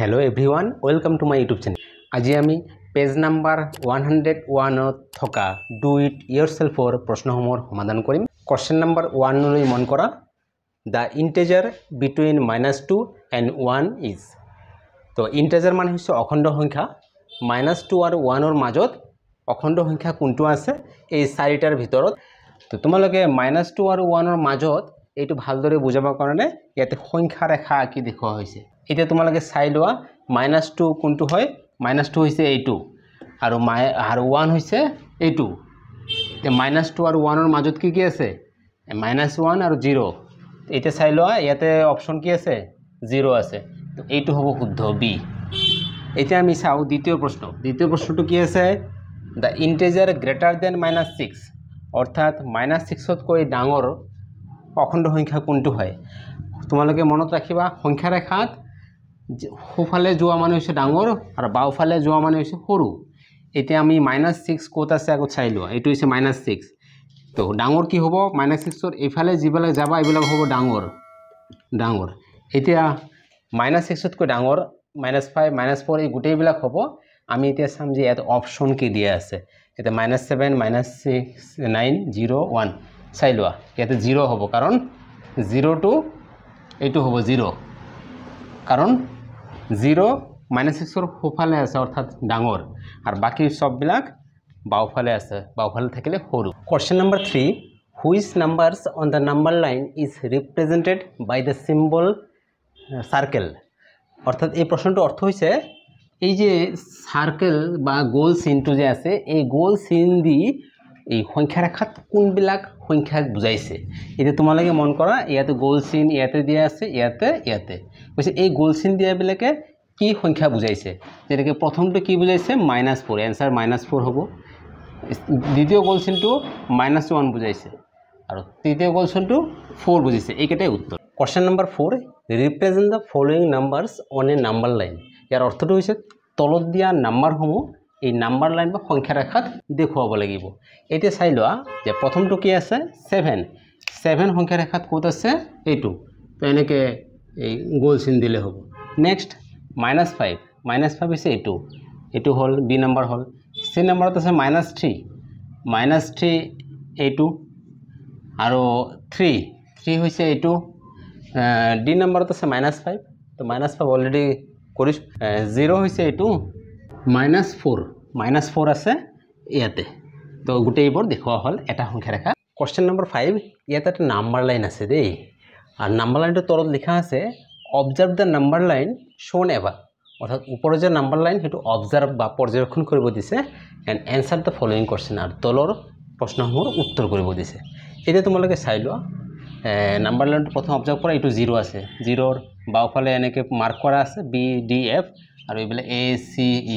hello' everyone welcome to my YouTube channel আজি আমি page number one hundred ওৱানত থকা ডু ইট ইয়ৰ চেল্ফৰ প্ৰশ্নসমূহৰ সমাধান কৰিম কুৱেশ্যন নাম্বাৰ ওৱানলৈ মন কৰা the integer between minus two and one is তো ইণ্টেজাৰ মানে হৈছে অখণ্ড সংখ্যা মাইনাছ টু আৰু ওৱানৰ মাজত অখণ্ড সংখ্যা কোনটো আছে এই চাৰিটাৰ ভিতৰত তো তোমালোকে মাইনাছ টু আৰু ওৱানৰ মাজত এইটো ভালদৰে বুজাবৰ কাৰণে ইয়াতে সংখ্যাৰেখা আঁকি দেখুওৱা হৈছে এতিয়া তোমালোকে চাই লোৱা মাইনাছ টু কোনটো হয় মাইনাছ টু হৈছে এইটো আৰু মাই আৰু ওৱান হৈছে এইটো এতিয়া মাইনাছ টু আৰু ওৱানৰ মাজত কি কি আছে মাইনাছ ওৱান আৰু জিৰ' এতিয়া চাই লোৱা ইয়াতে অপশ্যন কি আছে জিৰ' আছে এইটো হ'ব শুদ্ধ বি এতিয়া আমি চাওঁ দ্বিতীয় প্ৰশ্ন দ্বিতীয় প্ৰশ্নটো কি আছে the integer greater than minus six অৰ্থাৎ মাইনাছ ছিক্সতকৈ ডাঙৰ অখণ্ড সংখ্যা কোনটো হয় তোমালোকে মনত ৰাখিবা সংখ্যাৰেখাত সোঁফালে যোৱা মানে হৈছে ডাঙৰ আৰু বাওঁফালে যোৱা মানে হৈছে সৰু এতিয়া আমি মাইনাছ ছিক্স ক'ত আছে আগত চাই লোৱা এইটো হৈছে মাইনাছ ছিক্স তো ডাঙৰ কি হ'ব মাইনাছ ছিক্সৰ এইফালে যিবিলাক যাবা এইবিলাক হ'ব ডাঙৰ ডাঙৰ এতিয়া মাইনাছ ছিক্সতকৈ ডাঙৰ মাইনাছ ফাইভ মাইনাছ ফ'ৰ এই গোটেইবিলাক হ'ব আমি এতিয়া চাম যে ইয়াত অপশ্যন কি দিয়া আছে এতিয়া minus seven minus six nine zero' one চাই লোৱা ইয়াতে জিৰ' হ'ব কাৰণ জিৰ' টু এইটো হ'ব জিৰ' কাৰণ জিৰ' মাইনাছ ছিক্সৰ সোঁফালে আছে অৰ্থাৎ ডাঙৰ আৰু বাকী চববিলাক বাওঁফালে আছে বাওঁফালে থাকিলে সৰু question number three which numbers on the number line is represented by the symbol circle অৰ্থাৎ এই প্ৰশ্নটোৰ অৰ্থ হৈছে এই যে সার্কেল বা গোল সিনটো যে আছে এই গোল সিন দিয়ে এই সংখ্যা ৰেখাত কোনবিলাক সংখ্যাক বুজাইছে এতিয়া তোমালোকে মন কৰা ইয়াতে গোল চিন ইয়াতে দিয়া আছে ইয়াতে ইয়াতে কৈছে এই গোল চিন দিয়াবিলাকে কি সংখ্যা বুজাইছে যেনেকৈ প্ৰথমটো কি বুজাইছে minus four answer minus four হ'ব দ্বিতীয় গোল চিনটো মাইনাছ ওৱান বুজাইছে আৰু তৃতীয় গোল চিনটো ফ'ৰ বুজিছে এইকেইটাই উত্তৰ question number four represent the following numbers on a number line ইয়াৰ অৰ্থটো হৈছে তলত দিয়া নাম্বাৰসমূহ এই নাম্বাৰ লাইন বা সংখ্যাৰেখাত দেখুৱাব লাগিব এতিয়া চাই লোৱা যে প্ৰথমটো কি আছে ছেভেন ছেভেন সংখ্যাৰেখাত ক'ত আছে এইটো এনেকৈ এই গ'ল চিন দিলে হ'ব next minus five minus five হৈছে এইটো এইটো হ'ল বি নাম্বাৰ হ'ল চি নাম্বাৰত আছে মাইনাছ থ্ৰী মাইনাছ থ্ৰী এইটো আৰু থ্ৰী থ্ৰী হৈছে এইটো ডি নাম্বাৰত আছে মাইনাছ ফাইভ ত' মাইনাছ ফাইভ অলৰেডি কৰিছোঁ জিৰ' হৈছে এইটো মাইনাছ ফ'ৰ মাইনাছ ফ'ৰ আছে ইয়াতে তো গোটেইবোৰ দেখুওৱা হ'ল এটা সংখ্যা ৰেখা কুৱেশ্যন নম্বৰ ফাইভ ইয়াত এটা নাম্বাৰ লাইন আছে দেই আৰু নাম্বাৰ লাইনটোৰ তলত লিখা আছে observe the number line shown above অৰ্থাৎ ওপৰৰ যে নাম্বাৰ লাইন সেইটো অবজাৰ্ভ বা পৰ্যবেক্ষণ কৰিব দিছে and answer the following question আৰু তলৰ প্ৰশ্নসমূহৰ উত্তৰ কৰিব দিছে এতিয়া তোমালোকে চাই লোৱা নাম্বাৰ লাইনটো প্ৰথম অবজাৰ্ভ কৰা এইটো জিৰ' আছে জিৰ'ৰ বাওঁফালে এনেকৈ মাৰ্ক কৰা আছে বি ডি এফ আৰু এইবিলাক এ চি ই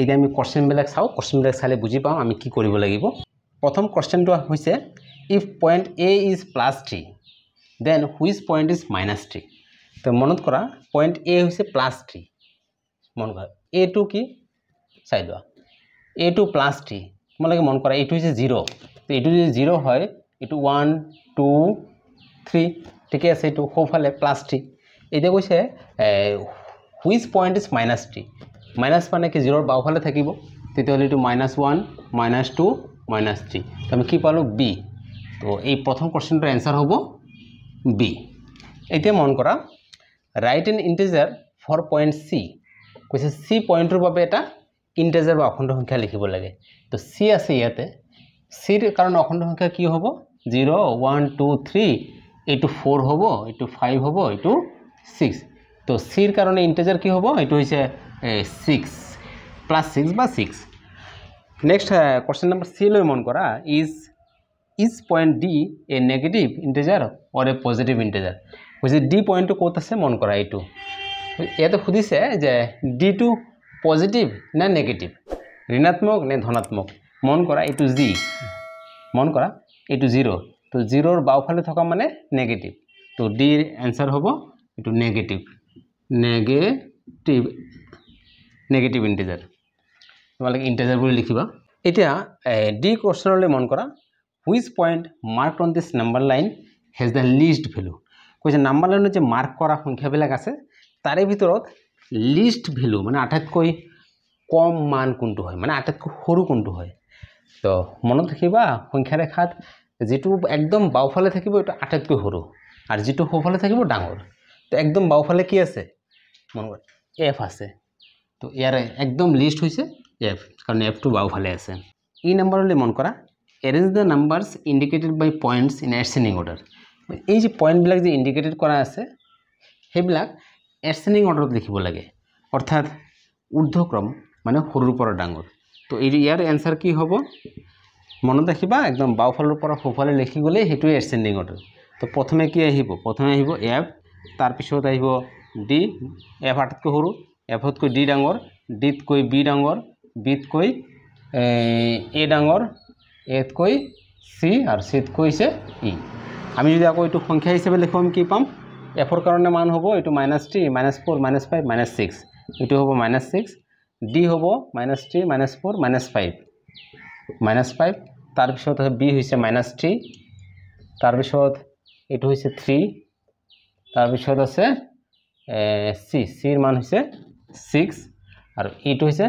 এতিয়া আমি কোৱেশ্যনবিলাক চাওঁ কোৱেশ্যনবিলাক চালে বুজি পাওঁ আমি কি কৰিব লাগিব প্ৰথম কোৱেশ্যনটো হৈছে if point A is plus three then which point is minus three তো মনত কৰা পইণ্ট এ হৈছে প্লাছ থ্ৰী মন কৰা এ টু কি চাই লোৱা এ টু প্লাছ থ্ৰী তোমালোকে মন কৰা এইটো হৈছে জিৰ' তো এইটো যদি জিৰ' হয় এইটো ওৱান টু থ্ৰী ঠিকে আছে এইটো সোঁফালে প্লাছ থ্ৰী এতিয়া কৈছে which point is minus three minus মানে কি জিৰ'ৰ বাওঁফালে থাকিব তেতিয়াহ'লে এইটো minus one minus two minus three আমি কি পালোঁ বি তো এই প্ৰথম কুৱেশ্যনটোৰ এনচাৰ হ'ব বি এতিয়া মন কৰা right and integer for point C কৈছে চি পইণ্টটোৰ বাবে এটা ইণ্টেজাৰ বা অখণ্ড সংখ্যা লিখিব লাগে তো চি আছে ইয়াতে চিৰ কাৰণে অখণ্ড সংখ্যা কি হ'ব জিৰ' ওৱান টু থ্ৰী এইটো ফ'ৰ হ'ব এইটো ফাইভ হ'ব এইটো ছিক্স তো সির কারণে ইন্টেজার কি হবো এটা হয়েছে সিক্স প্লাস সিক্স বা সিক্স নেক্সট কোশ্চেন নাম্বার সিলৈ মন কৰা is is point D a negative integer or a positive integer কৈছে ডি পইণ্টটো ক'ত আছে মন কৰা এইটো ইয়াতে সুধিছে যে ডি টু পজিটিভ নে নেগেটিভ ঋণাত্মক নে ধনাত্মক মন কৰা এইটো জি মন কৰা এইটো জিৰ' তো জিৰ'ৰ বাওঁফালে থকা মানে নেগেটিভ তো ডিৰ এনচাৰ হ'ব এইটো নেগেটিভ নেগেটিভ নেগেটিভ ইণ্টেজাৰ তোমালোকে ইণ্টেজাৰ বুলি লিখিবা এতিয়া ডি কুৱেশ্যনলৈ মন কৰা which point mark on this number line has the least value কৈছে নাম্বাৰ লাইনত যে মাৰ্ক কৰা সংখ্যাবিলাক আছে তাৰে ভিতৰত লিষ্ট ভেলু মানে আটাইতকৈ কম মান কোনটো হয় মানে আটাইতকৈ সৰু কোনটো হয় তো মনত ৰাখিবা সংখ্যাৰেখাত যিটো একদম বাওঁফালে থাকিব এইটো আটাইতকৈ সৰু আৰু যিটো সোঁফালে থাকিব ডাঙৰ তো একদম বাওঁফালে কি আছে এফ আছে তো ইয়াৰে একদম লিষ্ট হৈছে এফ কাৰণ এফটো বাওঁফালে আছে ই নম্বৰলৈ মন কৰা arrange the numbers indicated by points in এচেনিং অৰ্ডাৰ এই যে পইণ্টবিলাক যে ইণ্ডিকেটেড কৰা আছে সেইবিলাক এচেনিং অৰ্ডাৰত লিখিব লাগে অৰ্থাৎ ঊৰ্ধক্ৰম মানে সৰুৰ পৰা ডাঙৰ তো এই ইয়াৰ এনচাৰ কি হ'ব মনত ৰাখিবা একদম বাওঁফালৰ পৰা সোঁফালে লিখি গ'লেই সেইটোৱে এচেণ্ডিং অৰ্ডাৰ তো প্ৰথমে কি আহিব প্ৰথমে আহিব এফ তাৰপিছত আহিব ডি এফ আটাইতকৈ সৰু এফতকৈ ডি ডাঙৰ ডিতকৈ বি ডাঙৰ বিতকৈ এ ডাঙৰ এতকৈ চি আৰু চিতকৈ হৈছে ই আমি যদি আকৌ এইটো সংখ্যা হিচাপে লিখোঁ আমি কি পাম এফৰ কাৰণে মান হ'ব এইটো minus three minus four minus five minus six এইটো হ'ব মাইনাছ ছিক্স ডি হ'ব minus three minus four minus five minus five তাৰপিছত বি হৈছে মাইনাছ থ্ৰী তাৰপিছত এইটো হৈছে থ্ৰী তাৰপিছত আছে সি সির মান হয়েছে সিক্স আর ইট হয়েছে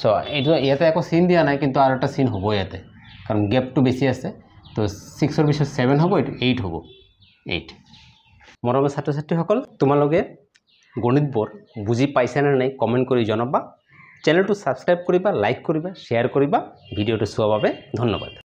ছয় এইটো e ইয়াতে একো চিন দিয়া নাই কিন্তু আৰু এটা চিন হ'ব ইয়াতে কাৰণ গেপটো বেছি আছে তো ছিক্সৰ পিছত ছেভেন হ'ব এইটো এইট হ'ব এইট মৰমৰ ছাত্ৰ ছাত্ৰীসকল তোমালোকে গণিতবোৰ বুজি নে নাই কমেণ্ট কৰি জনাবা চেনেলটো ছাবস্ক্ৰাইব কৰিবা লাইক কৰিবা শ্বেয়াৰ কৰিবা ভিডিঅ'টো চোৱাৰ বাবে ধন্যবাদ